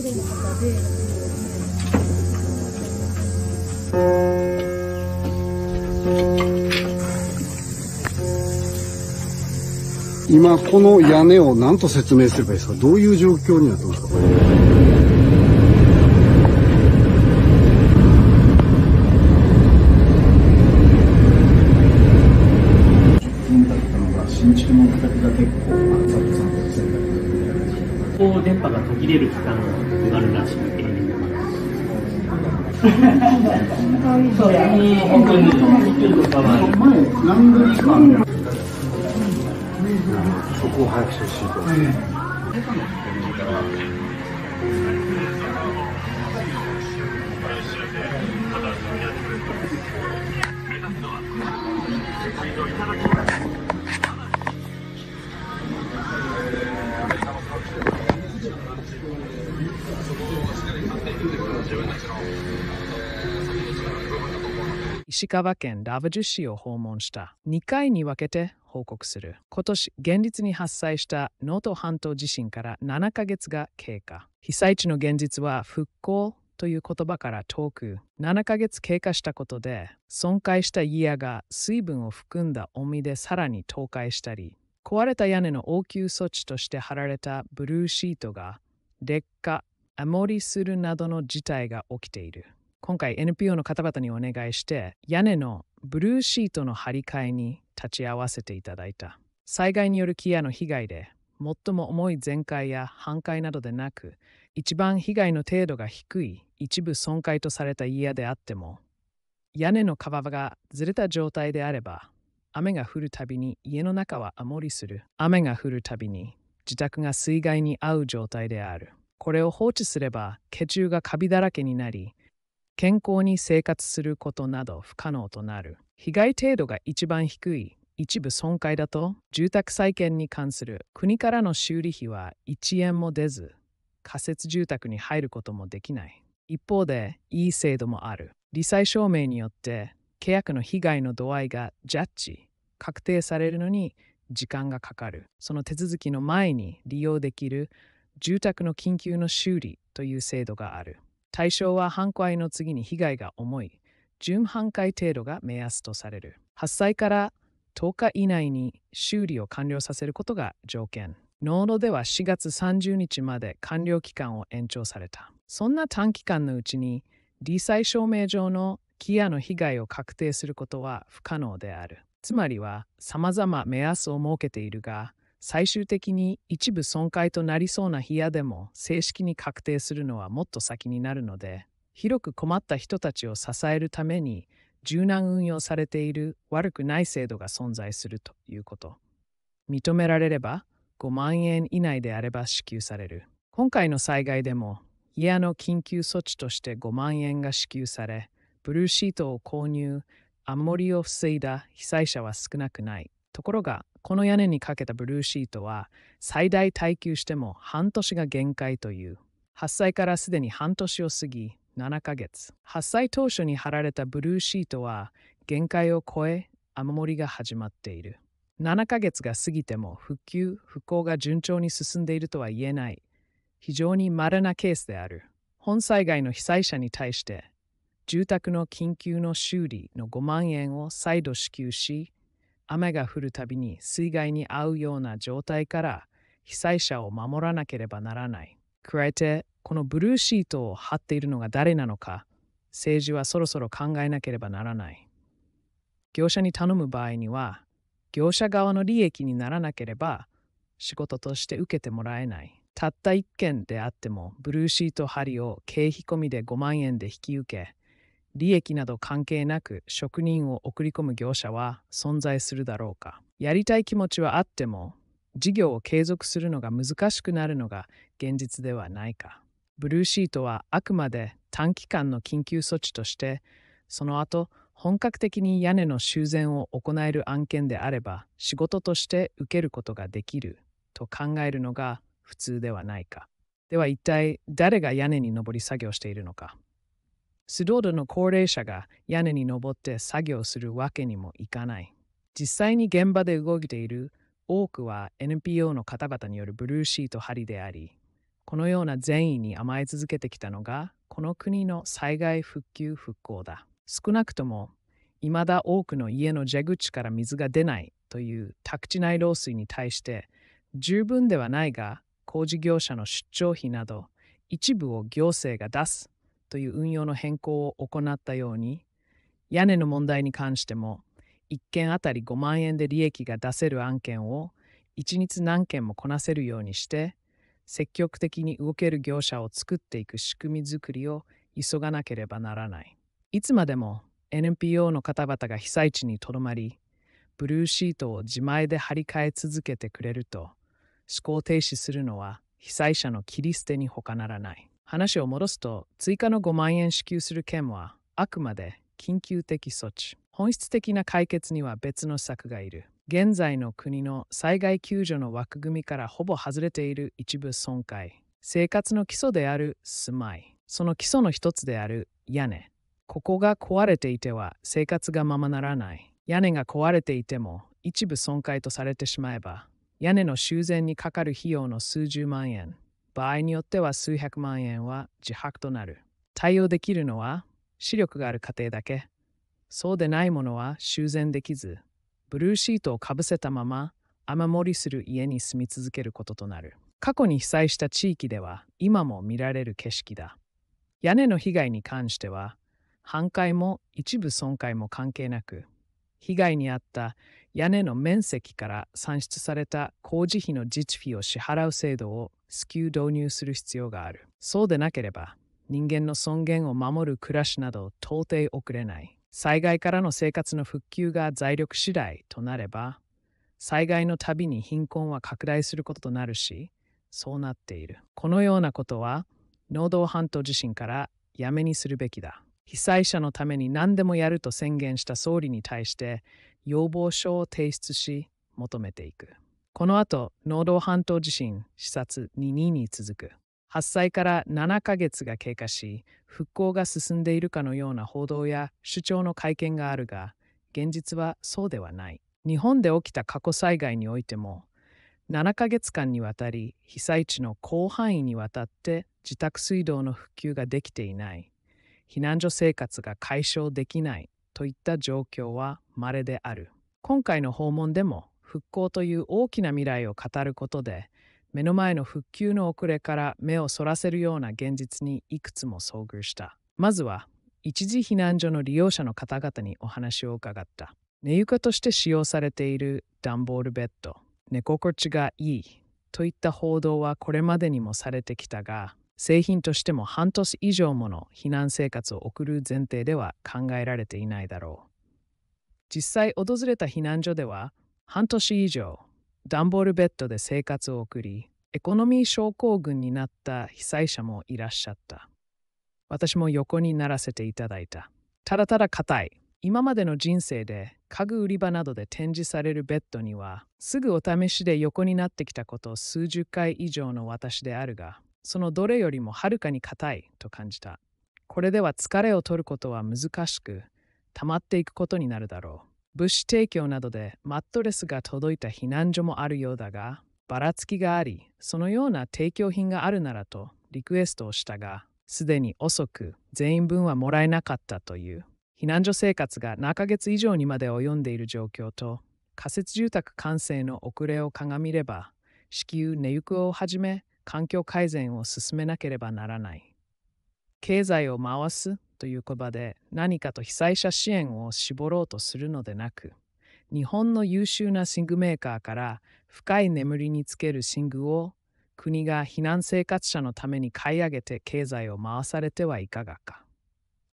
プロの方で。今この屋根を何と説明すればいいですかどういう状況になってますかこれこう電波が途切れる期間があるらしくて、そうや、本当に、前、何度か、そこを早くしてほしいと。うん石川県ラブジュ市を訪問した2回に分けて報告する今年現実に発災した能登半島地震から7ヶ月が経過被災地の現実は復興という言葉から遠く7ヶ月経過したことで損壊した家が水分を含んだおみでさらに倒壊したり壊れた屋根の応急措置として貼られたブルーシートが劣化、雨漏りするなどの事態が起きている。今回 NPO の方々にお願いして屋根のブルーシートの張り替えに立ち会わせていただいた災害による木屋の被害で最も重い全壊や半壊などでなく一番被害の程度が低い一部損壊とされた家であっても屋根のカバがずれた状態であれば雨が降るたびに家の中は雨漏りする雨が降るたびに自宅が水害に遭う状態であるこれを放置すれば血中がカビだらけになり健康に生活することなど不可能となる。被害程度が一番低い一部損壊だと、住宅再建に関する国からの修理費は1円も出ず、仮設住宅に入ることもできない。一方で、いい制度もある。理災証明によって、契約の被害の度合いがジャッジ、確定されるのに時間がかかる。その手続きの前に利用できる住宅の緊急の修理という制度がある。対象は半壊の次に被害が重い準半壊程度が目安とされる発災から10日以内に修理を完了させることが条件ノードでは4月30日まで完了期間を延長されたそんな短期間のうちに理災証明上のキアの被害を確定することは不可能であるつまりは様々目安を設けているが最終的に一部損壊となりそうな部屋でも正式に確定するのはもっと先になるので広く困った人たちを支えるために柔軟運用されている悪くない制度が存在するということ認められれば5万円以内であれば支給される今回の災害でも家の緊急措置として5万円が支給されブルーシートを購入雨漏りを防いだ被災者は少なくないところがこの屋根にかけたブルーシートは最大耐久しても半年が限界という8歳からすでに半年を過ぎ7ヶ月8歳当初に貼られたブルーシートは限界を超え雨漏りが始まっている7ヶ月が過ぎても復旧復興が順調に進んでいるとは言えない非常に稀なケースである本災害の被災者に対して住宅の緊急の修理の5万円を再度支給し雨が降るたびに水害に遭うような状態から被災者を守らなければならない。加えて、このブルーシートを貼っているのが誰なのか、政治はそろそろ考えなければならない。業者に頼む場合には、業者側の利益にならなければ仕事として受けてもらえない。たった1件であってもブルーシート貼りを経費込みで5万円で引き受け、利益など関係なく職人を送り込む業者は存在するだろうか。やりたい気持ちはあっても、事業を継続するのが難しくなるのが現実ではないか。ブルーシートはあくまで短期間の緊急措置として、その後、本格的に屋根の修繕を行える案件であれば、仕事として受けることができると考えるのが普通ではないか。では一体誰が屋根に上り作業しているのか。素人の高齢者が屋根に登って作業するわけにもいかない。実際に現場で動いている多くは NPO の方々によるブルーシート張りであり、このような善意に甘え続けてきたのが、この国の災害復旧復興だ。少なくとも、未だ多くの家の蛇口から水が出ないという宅地内漏水に対して、十分ではないが、工事業者の出張費など、一部を行政が出すという運用の変更を行ったように屋根の問題に関しても1件あたり5万円で利益が出せる案件を1日何件もこなせるようにして積極的に動ける業者を作っていく仕組みづくりを急がなければならない。いつまでも NPO の方々が被災地にとどまりブルーシートを自前で張り替え続けてくれると思考停止するのは被災者の切り捨てに他ならない。話を戻すと、追加の5万円支給する件は、あくまで緊急的措置。本質的な解決には別の策がいる。現在の国の災害救助の枠組みからほぼ外れている一部損壊。生活の基礎である住まい。その基礎の一つである屋根。ここが壊れていては生活がままならない。屋根が壊れていても一部損壊とされてしまえば、屋根の修繕にかかる費用の数十万円。場合によっては数百万円は自白となる。対応できるのは視力がある家庭だけ。そうでないものは修繕できず、ブルーシートをかぶせたまま雨漏りする家に住み続けることとなる。過去に被災した地域では今も見られる景色だ。屋根の被害に関しては、半壊も一部損壊も関係なく、被害に遭った屋根の面積から算出された工事費の自治費を支払う制度を至急導入する必要がある。そうでなければ、人間の尊厳を守る暮らしなど到底遅れない。災害からの生活の復旧が財力次第となれば、災害のたびに貧困は拡大することとなるし、そうなっている。このようなことは、農道半島地震からやめにするべきだ。被災者のために何でもやると宣言した総理に対して要望書を提出し求めていくこの後農道半島地震視察22に続く発災から7ヶ月が経過し復興が進んでいるかのような報道や主張の会見があるが現実はそうではない日本で起きた過去災害においても7ヶ月間にわたり被災地の広範囲にわたって自宅水道の復旧ができていない避難所生活が解消できないといった状況は稀である。今回の訪問でも復興という大きな未来を語ることで目の前の復旧の遅れから目をそらせるような現実にいくつも遭遇した。まずは一時避難所の利用者の方々にお話を伺った。寝床として使用されている段ボールベッド、寝心地がいいといった報道はこれまでにもされてきたが、製品としても半年以上もの避難生活を送る前提では考えられていないだろう。実際訪れた避難所では半年以上段ボールベッドで生活を送りエコノミー症候群になった被災者もいらっしゃった私も横にならせていただいたただただ硬い今までの人生で家具売り場などで展示されるベッドにはすぐお試しで横になってきたこと数十回以上の私であるがそのどれよりもはるかに硬いと感じた。これでは疲れを取ることは難しく、溜まっていくことになるだろう。物資提供などでマットレスが届いた避難所もあるようだが、ばらつきがあり、そのような提供品があるならとリクエストをしたが、すでに遅く全員分はもらえなかったという。避難所生活が7ヶ月以上にまで及んでいる状況と、仮設住宅完成の遅れを鑑みれば、至急寝行をはじめ、環境改善を進めなければならない。経済を回すという言葉で何かと被災者支援を絞ろうとするのでなく、日本の優秀な寝具メーカーから深い眠りにつける寝具を国が避難生活者のために買い上げて経済を回されてはいかがか。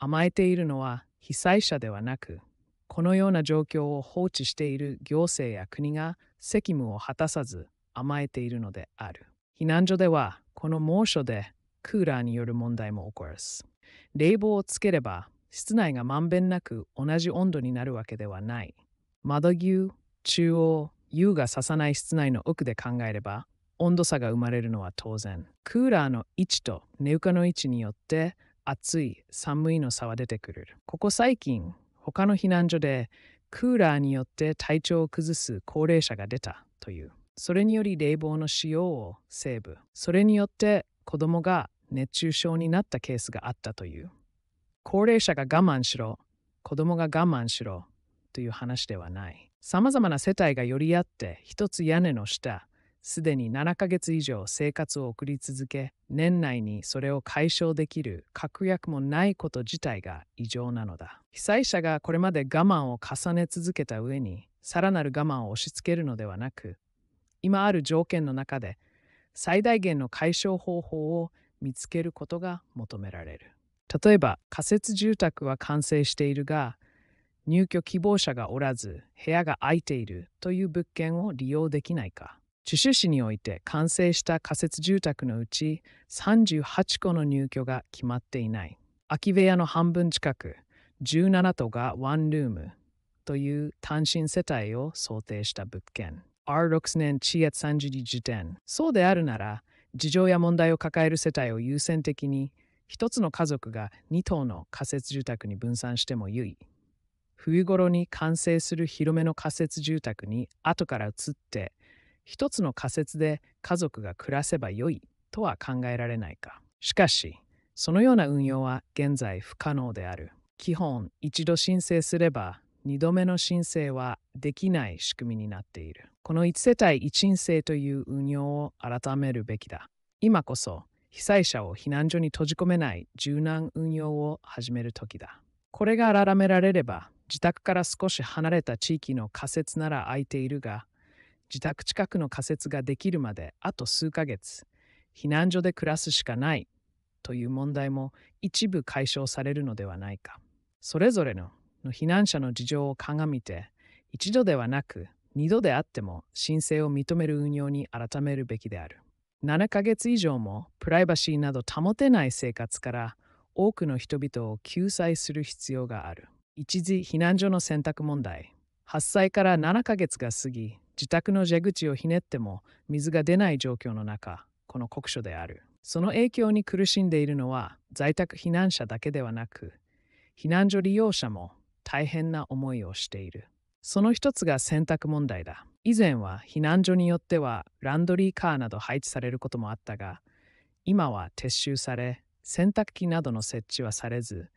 甘えているのは被災者ではなく、このような状況を放置している行政や国が責務を果たさず甘えているのである。避難所では、この猛暑でクーラーによる問題も起こる。す。冷房をつければ、室内がまんべんなく同じ温度になるわけではない。窓牛、中央、湯がささない室内の奥で考えれば、温度差が生まれるのは当然。クーラーの位置と寝床の位置によって、暑い、寒いの差は出てくる。ここ最近、他の避難所でクーラーによって体調を崩す高齢者が出たという。それにより冷房の使用をセーブそれによって子どもが熱中症になったケースがあったという高齢者が我慢しろ子どもが我慢しろという話ではないさまざまな世帯が寄り合って一つ屋根の下すでに7ヶ月以上生活を送り続け年内にそれを解消できる確約もないこと自体が異常なのだ被災者がこれまで我慢を重ね続けた上にさらなる我慢を押し付けるのではなく今ある条件の中で最大限の解消方法を見つけることが求められる例えば仮設住宅は完成しているが入居希望者がおらず部屋が空いているという物件を利用できないかチュ市において完成した仮設住宅のうち38戸の入居が決まっていない空き部屋の半分近く17戸がワンルームという単身世帯を想定した物件 R6 年4月30日時点そうであるなら事情や問題を抱える世帯を優先的に1つの家族が2棟の仮設住宅に分散してもよい冬頃に完成する広めの仮設住宅に後から移って1つの仮設で家族が暮らせばよいとは考えられないかしかしそのような運用は現在不可能である基本一度申請すれば2度目の申請はできない仕組みになっている。この1世帯1申請という運用を改めるべきだ。今こそ被災者を避難所に閉じ込めない柔軟運用を始める時だ。これが改められれば、自宅から少し離れた地域の仮設なら空いているが、自宅近くの仮設ができるまであと数ヶ月、避難所で暮らすしかないという問題も一部解消されるのではないか。それぞれのの避難者の事情を鑑みて、一度ではなく二度であっても申請を認める運用に改めるべきである。7ヶ月以上もプライバシーなど保てない生活から多くの人々を救済する必要がある。一時避難所の選択問題。8歳から7ヶ月が過ぎ、自宅の蛇口をひねっても水が出ない状況の中、この酷暑である。その影響に苦しんでいるのは在宅避難者だけではなく、避難所利用者も大変な思いをしている。その一つが洗濯問題だ。以前は避難所によってはランドリーカーなど配置されることもあったが、今は撤収され、洗濯機などの設置はされず、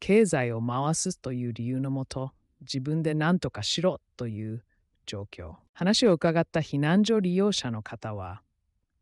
経済を回すという理由のもと、自分で何とかしろという状況。話を伺った避難所利用者の方は、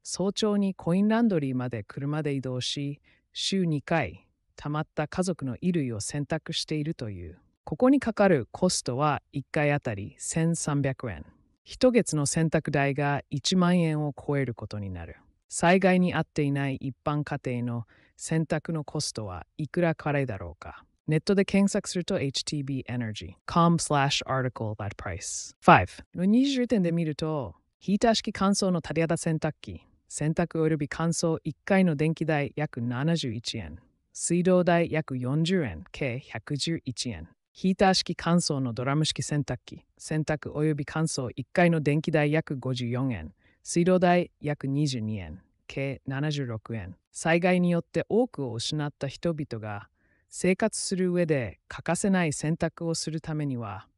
早朝にコインランドリーまで車で移動し、週2回、たまった家族の衣類を洗濯しているという。ここにかかるコストは1回あたり1300円。1月の洗濯代が1万円を超えることになる。災害に遭っていない一般家庭の洗濯のコストはいくらいだろうかネットで検索すると HTB Energy com slash article that price 5の20点で見るとヒーター式乾燥のタリアダ洗濯機洗濯および乾燥1回の電気代約71円水道代約40円計111円ヒーター式乾燥のドラム式洗濯機、洗濯及び乾燥1回の電気代約54円、水道代約22円、計76円。災害によって多くを失った人々が生活する上で欠かせない選択をするためには、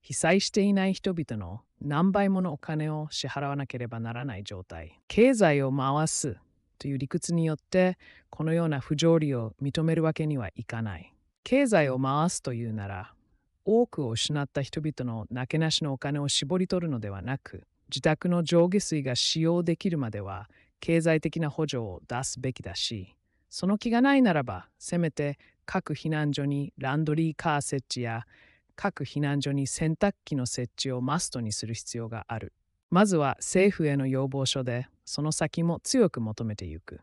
被災していない人々の何倍ものお金を支払わなければならない状態。経済を回すという理屈によって、このような不条理を認めるわけにはいかない。経済を回すというなら多くを失った人々のなけなしのお金を絞り取るのではなく自宅の上下水が使用できるまでは経済的な補助を出すべきだしその気がないならばせめて各避難所にランドリーカー設置や各避難所に洗濯機の設置をマストにする必要があるまずは政府への要望書でその先も強く求めていく。